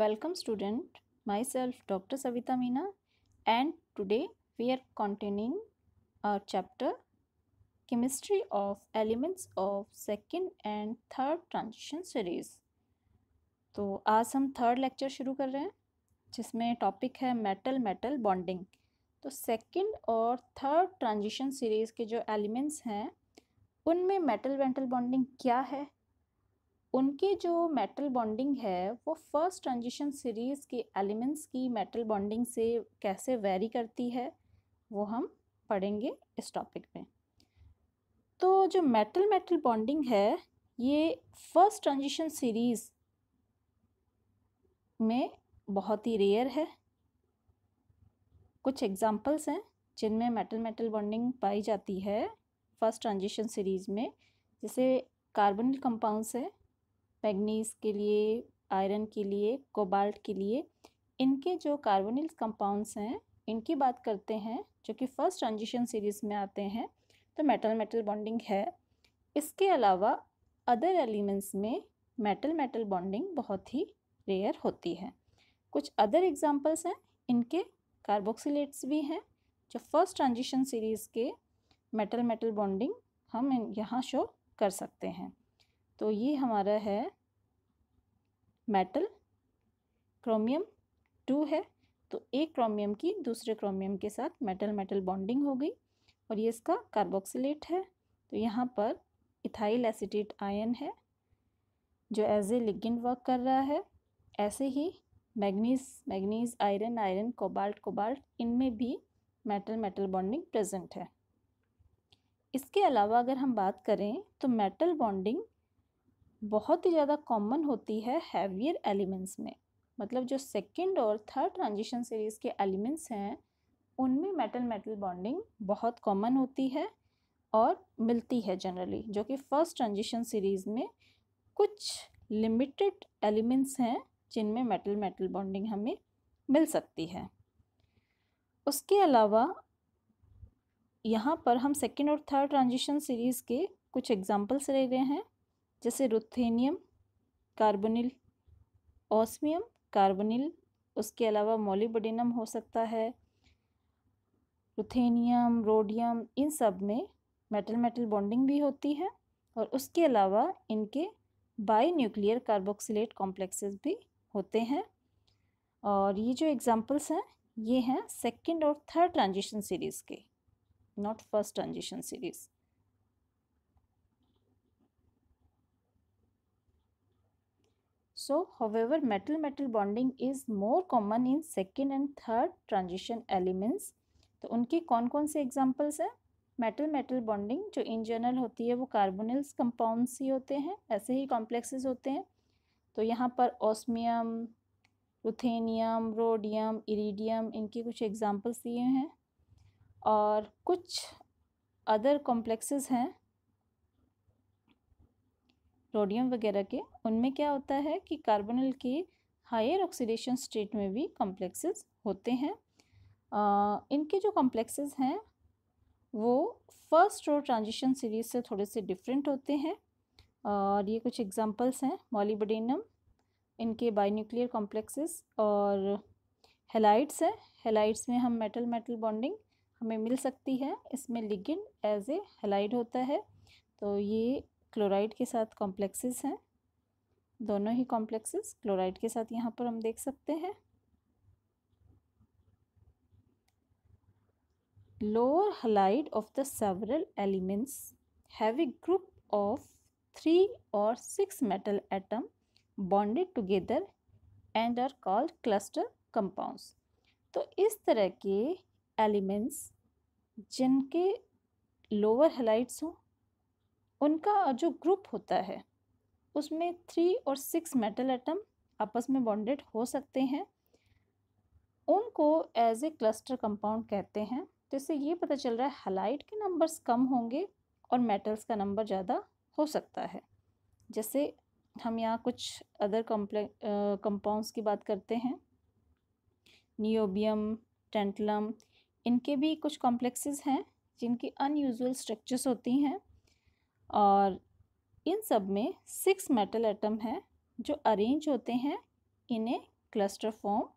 Welcome student, myself Dr. Savita Meena and today we are continuing our chapter Chemistry of Elements of Second and Third Transition Series. तो आज हम third lecture शुरू कर रहे हैं जिसमें टॉपिक है मेटल मेटल बॉन्डिंग तो सेकंड और थर्ड ट्रांजिशन सीरीज़ के जो एलिमेंट्स हैं उनमें मेटल मेटल बॉन्डिंग क्या है उनकी जो मेटल बॉन्डिंग है वो फर्स्ट ट्रांजिशन सीरीज़ के एलिमेंट्स की मेटल बॉन्डिंग से कैसे वेरी करती है वो हम पढ़ेंगे इस टॉपिक में तो जो मेटल मेटल बॉन्डिंग है ये फर्स्ट ट्रांजिशन सीरीज़ में बहुत ही रेयर है कुछ एग्जांपल्स हैं जिनमें मेटल मेटल बॉन्डिंग पाई जाती है फर्स्ट ट्रांजिशन सीरीज़ में जैसे कार्बन कंपाउंड्स है मैग्नीस के लिए आयरन के लिए कोबाल्ट के लिए इनके जो कार्बोनिल कंपाउंड्स हैं इनकी बात करते हैं जो कि फर्स्ट ट्रांजिशन सीरीज़ में आते हैं तो मेटल मेटल बॉन्डिंग है इसके अलावा अदर एलिमेंट्स में मेटल मेटल बॉन्डिंग बहुत ही रेयर होती है कुछ अदर एग्जांपल्स हैं इनके कार्बोक्सिलेट्स भी हैं जो फर्स्ट ट्रांजिशन सीरीज़ के मेटल मेटल बॉन्डिंग हम यहाँ शो कर सकते हैं तो ये हमारा है मेटल क्रोमियम टू है तो एक क्रोमियम की दूसरे क्रोमियम के साथ मेटल मेटल बॉन्डिंग हो गई और ये इसका कार्बोक्सिलेट है तो यहाँ पर इथाइल एसिटेट आयन है जो एज ए लिगेंड वर्क कर रहा है ऐसे ही manganese manganese iron iron cobalt cobalt इनमें भी मेटल मेटल बॉन्डिंग प्रेजेंट है इसके अलावा अगर हम बात करें तो मेटल बॉन्डिंग बहुत ही ज़्यादा कॉमन होती है हैवियर एलिमेंट्स में मतलब जो सेकेंड और थर्ड ट्रांजिशन सीरीज़ के एलिमेंट्स हैं उनमें मेटल मेटल बॉन्डिंग बहुत कॉमन होती है और मिलती है जनरली जो कि फर्स्ट ट्रांजिशन सीरीज़ में कुछ लिमिटेड एलिमेंट्स हैं जिनमें मेटल मेटल बॉन्डिंग हमें मिल सकती है उसके अलावा यहाँ पर हम सेकेंड और थर्ड ट्रांजिशन सीरीज़ के कुछ एग्जाम्पल्स ले रहे हैं जैसे रुथेनियम कार्बोनिल ऑस्मियम कार्बोनिल उसके अलावा मोलिबडिनम हो सकता है रुथेनियम रोडियम इन सब में मेटल मेटल बॉन्डिंग भी होती है और उसके अलावा इनके बाई न्यूक्लियर कार्बोक्सिलेट कॉम्प्लेक्सेस भी होते हैं और ये जो एग्ज़ाम्पल्स हैं ये हैं सेकंड और थर्ड ट्रांजिशन सीरीज़ के not first transition series also however, metal-metal bonding is more common in second and third transition elements. तो उनके कौन कौन से examples हैं metal metal bonding जो in general होती है वो कार्बोनिल्स compounds ही होते हैं ऐसे ही complexes होते हैं तो यहाँ पर osmium ruthenium rhodium iridium इनके कुछ examples दिए हैं और कुछ other complexes हैं सोडियम वगैरह के उनमें क्या होता है कि कार्बोनल के हायर ऑक्सीडेशन स्टेट में भी कॉम्प्लेक्सेस होते हैं आ, इनके जो कॉम्प्लेक्सेस हैं वो फर्स्ट रो ट्रांजिशन सीरीज से थोड़े से डिफरेंट होते हैं और ये कुछ एग्जांपल्स हैं मॉलीबडेनम इनके बायोन्यूक्लियर कॉम्प्लेक्सेस और हेलाइट्स हैं हेलाइट्स में हम मेटल मेटल बॉन्डिंग हमें मिल सकती है इसमें लिगिन एज ए हेलाइड होता है तो ये क्लोराइड के साथ कॉम्प्लेक्सेस हैं दोनों ही कॉम्प्लेक्सेस क्लोराइड के साथ यहाँ पर हम देख सकते हैं lower halide of the several elements have a group of three और six metal atom bonded together and are called cluster compounds तो इस तरह के एलिमेंट्स जिनके लोअर हलाइट्स हों उनका जो ग्रुप होता है उसमें थ्री और सिक्स मेटल एटम आपस में बॉन्डेड हो सकते हैं उनको एज ए क्लस्टर कंपाउंड कहते हैं तो इससे ये पता चल रहा है हलाइट के नंबर्स कम होंगे और मेटल्स का नंबर ज़्यादा हो सकता है जैसे हम यहाँ कुछ अदर कम्प्ले कंपाउंड्स की बात करते हैं नियोबियम टेंटलम इनके भी कुछ कॉम्प्लेक्सेस हैं जिनकी अनयूजुअल स्ट्रक्चर्स होती हैं और इन सब में सिक्स मेटल एटम हैं जो अरेंज होते हैं in a cluster form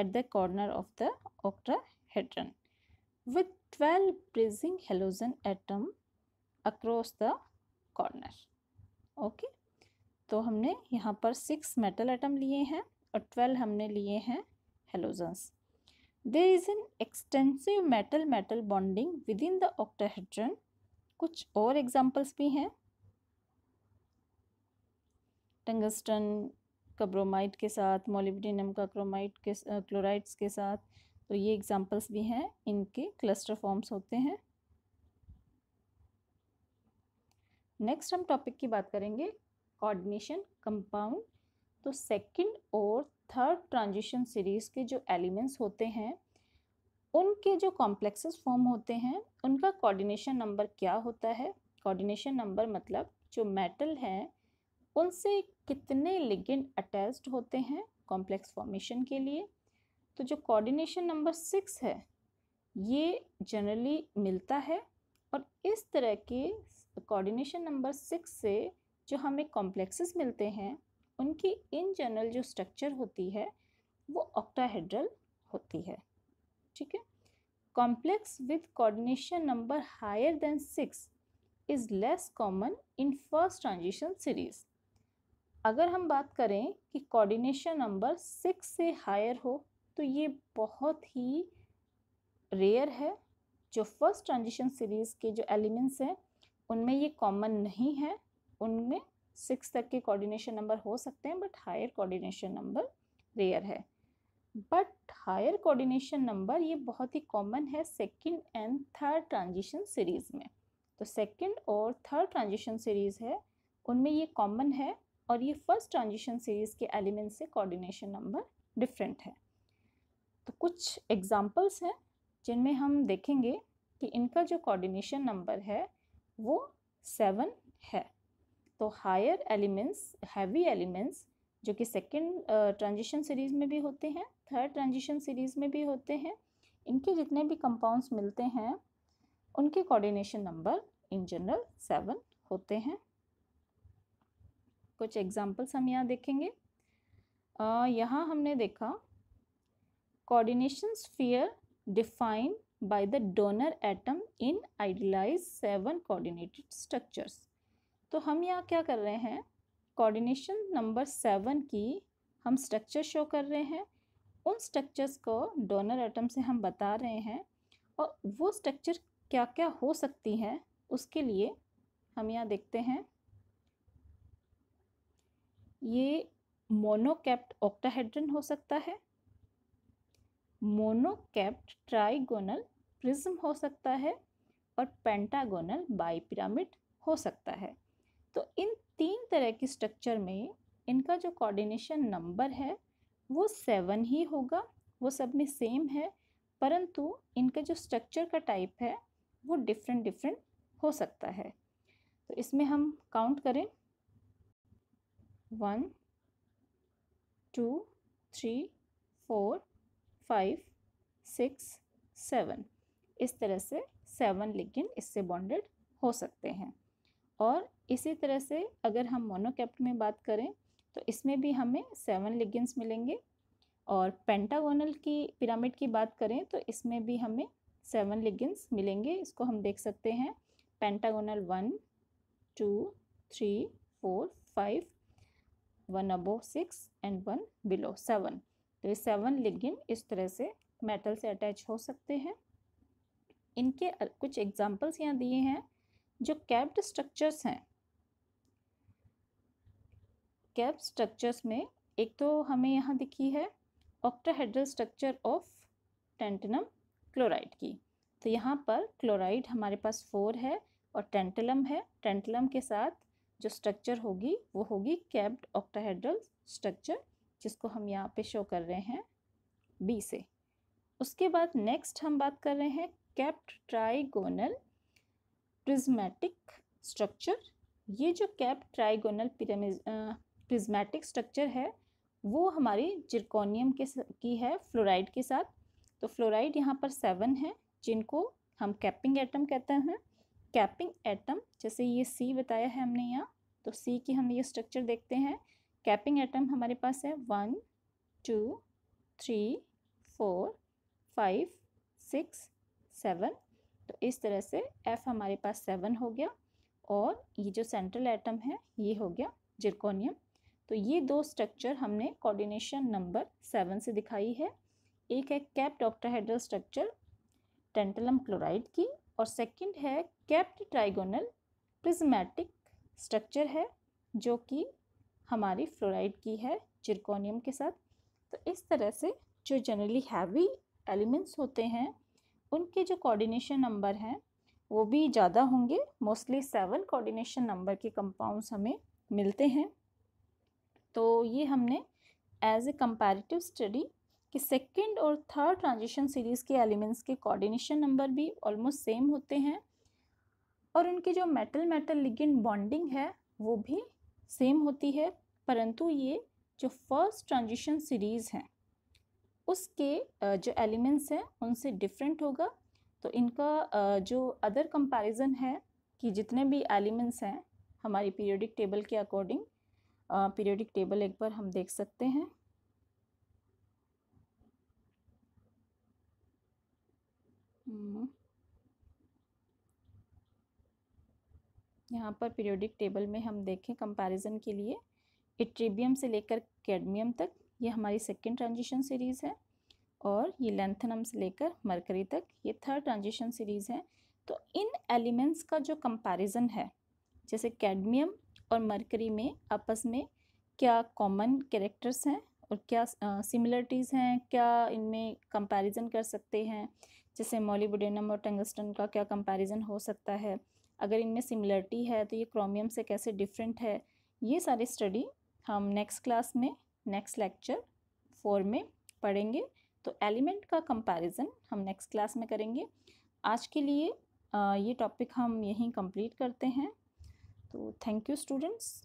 at the corner of the octahedron with twelve pressing halogen atom across the corner okay तो हमने यहाँ पर सिक्स मेटल एटम लिए हैं और ट्वेल्व हमने लिए हैं halogens there is an extensive metal metal bonding within the octahedron कुछ और एग्जाम्पल्स भी हैं टंगस्टन कब्रोमाइड के साथ मोलिबिनम का क्रोमाइड के क्लोराइड्स के साथ तो ये एग्जाम्पल्स भी हैं इनके क्लस्टर फॉर्म्स होते हैं नेक्स्ट हम टॉपिक की बात करेंगे कॉर्डिनेशन कंपाउंड तो सेकंड और थर्ड ट्रांजिशन सीरीज़ के जो एलिमेंट्स होते हैं उनके जो कॉम्प्लेक्सेस फॉर्म होते हैं उनका कोऑर्डिनेशन नंबर क्या होता है कोऑर्डिनेशन नंबर मतलब जो मेटल है उनसे कितने लिगेंड अटैच्ड होते हैं कॉम्प्लेक्स फॉर्मेशन के लिए तो जो कोऑर्डिनेशन नंबर सिक्स है ये जनरली मिलता है और इस तरह के कोऑर्डिनेशन नंबर सिक्स से जो हमें कॉम्प्लेक्सेस मिलते हैं उनकी इन जनरल जो स्ट्रक्चर होती है वो ऑक्टाहेड्रल होती है ठीक है complex with coordination number higher than six is less common in first transition series अगर हम बात करें कि कोऑर्डिनेशन नंबर सिक्स से हायर हो तो ये बहुत ही रेयर है जो फर्स्ट ट्रांजिशन सीरीज़ के जो एलिमेंट्स हैं उनमें ये कॉमन नहीं है उनमें सिक्स तक के कोऑर्डिनेशन नंबर हो सकते हैं but higher coordination number rare है बट हायर कोऑर्डिनेशन नंबर ये बहुत ही कॉमन है second and third transition series में तो सेकंड और थर्ड ट्रांजिशन सीरीज़ है उनमें ये कॉमन है और ये फर्स्ट ट्रांजिशन सीरीज़ के एलिमेंट से कोऑर्डिनेशन नंबर डिफरेंट है तो कुछ एग्जांपल्स हैं जिनमें हम देखेंगे कि इनका जो कोऑर्डिनेशन नंबर है वो सेवन है तो हायर एलिमेंट्स हैवी एलिमेंट्स जो कि सेकेंड ट्रांजिशन सीरीज़ में भी होते हैं थर्ड ट्रांजिशन सीरीज़ में भी होते हैं इनके जितने भी कंपाउंड्स मिलते हैं उनके coordination number in general seven होते हैं कुछ एग्जांपल्स हम यहाँ देखेंगे यहाँ हमने देखा coordination sphere define by the donor atom in idealize seven coordinated structures तो हम यहाँ क्या कर रहे हैं कोऑर्डिनेशन नंबर सेवन की हम स्ट्रक्चर शो कर रहे हैं उन स्ट्रक्चर्स को डोनर एटम से हम बता रहे हैं और वो स्ट्रक्चर क्या क्या हो सकती है उसके लिए हम यहाँ देखते हैं ये मोनोकैप्ट ऑक्टाहेड्रन हो सकता है मोनोकैप्ट ट्राइगोनल प्रिज्म हो सकता है और पेंटागोनल बाईपिरामिड हो सकता है तो इन तीन तरह की स्ट्रक्चर में इनका जो कोऑर्डिनेशन नंबर है वो सेवन ही होगा वो सब में सेम है परंतु इनका जो स्ट्रक्चर का टाइप है वो डिफरेंट डिफरेंट हो सकता है तो इसमें हम काउंट करें one two three four five six seven इस तरह से सेवन लेकिन इससे बॉन्डेड हो सकते हैं और इसी तरह से अगर हम मोनोकैप्ट में बात करें तो इसमें भी हमें सेवन लिगेंस मिलेंगे और पेंटागोनल की पिरामिड की बात करें तो इसमें भी हमें सेवन लिगेंस मिलेंगे इसको हम देख सकते हैं pentagonal one two three four five one above six and one below seven तो ये सेवन लिगिन इस तरह से मेटल से अटैच हो सकते हैं इनके कुछ एग्जाम्पल्स यहाँ दिए हैं जो कैप्ड स्ट्रक्चर्स हैं कैप स्ट्रक्चर्स में एक तो हमें यहाँ दिखी है octahedral structure of tantalum chloride की तो यहाँ पर क्लोराइड हमारे पास फोर है और टेंटलम है टेंटलम के साथ जो स्ट्रक्चर होगी वो होगी कैप्ड ऑक्टाहेड्रल स्ट्रक्चर जिसको हम यहाँ पे शो कर रहे हैं बी से उसके बाद नेक्स्ट हम बात कर रहे हैं कैप्ड ट्राइगोनल प्रिज्मेटिक स्ट्रक्चर ये जो capped trigonal pyramid prismatic structure है वो हमारी जिरकोनियम के की है फ्लोराइड के साथ तो फ्लोराइड यहाँ पर सेवन है जिनको हम कैपिंग एटम कहते हैं कैपिंग एटम जैसे ये सी बताया है हमने यहाँ तो सी की हम ये स्ट्रक्चर देखते हैं कैपिंग एटम हमारे पास है one two three four five six seven तो इस तरह से एफ़ हमारे पास सेवन हो गया और ये जो सेंट्रल एटम है ये हो गया जिरकोनियम तो ये दो स्ट्रक्चर हमने कोऑर्डिनेशन नंबर सेवन से दिखाई है एक है cap octahedral structure tantalum chloride की और सेकंड है कैप्ड ट्राइगोनल प्रिज्मेटिक स्ट्रक्चर है जो कि हमारी फ्लोराइड की है चिरकोनियम के साथ तो इस तरह से जो जनरली हैवी एलिमेंट्स होते हैं उनके जो कोऑर्डिनेशन नंबर हैं वो भी ज़्यादा होंगे मोस्टली सेवन कोऑर्डिनेशन नंबर के कंपाउंड्स हमें मिलते हैं तो ये हमने एज ए कंपैरेटिव स्टडी कि सेकंड और थर्ड ट्रांजिशन सीरीज़ के एलिमेंट्स के कोऑर्डिनेशन नंबर भी ऑलमोस्ट सेम होते हैं और उनकी जो मेटल मेटल लिगेंड बॉन्डिंग है वो भी सेम होती है परंतु ये जो फर्स्ट ट्रांजिशन सीरीज़ हैं उसके जो एलिमेंट्स हैं उनसे डिफरेंट होगा तो इनका जो अदर कंपैरिजन है कि जितने भी एलिमेंट्स हैं हमारी पीरियडिक टेबल के अकॉर्डिंग पीरियडिक टेबल एक बार हम देख सकते हैं हम्म। यहाँ पर पीरियोडिक टेबल में हम देखें कंपैरिजन के लिए इट्रीबियम से लेकर कैडमियम तक ये हमारी सेकेंड ट्रांजिशन सीरीज़ है और ये लेंथनम से लेकर मरकरी तक ये थर्ड ट्रांजिशन सीरीज़ है तो इन एलिमेंट्स का जो कंपैरिजन है जैसे कैडमियम और मरकरी में आपस में क्या कॉमन कैरेक्टर्स हैं और क्या सिमिलरिटीज़ हैं क्या इनमें कंपैरिजन कर सकते हैं जैसे मॉलीबुडेनम और टंगस्टन का क्या कंपैरिजन हो सकता है अगर इनमें सिमिलरिटी है तो ये क्रोमियम से कैसे डिफरेंट है ये सारी स्टडी हम नेक्स्ट क्लास में नेक्स्ट लेक्चर फोर में पढ़ेंगे तो एलिमेंट का कंपैरिजन हम नेक्स्ट क्लास में करेंगे आज के लिए ये टॉपिक हम यहीं कंप्लीट करते हैं So thank you students.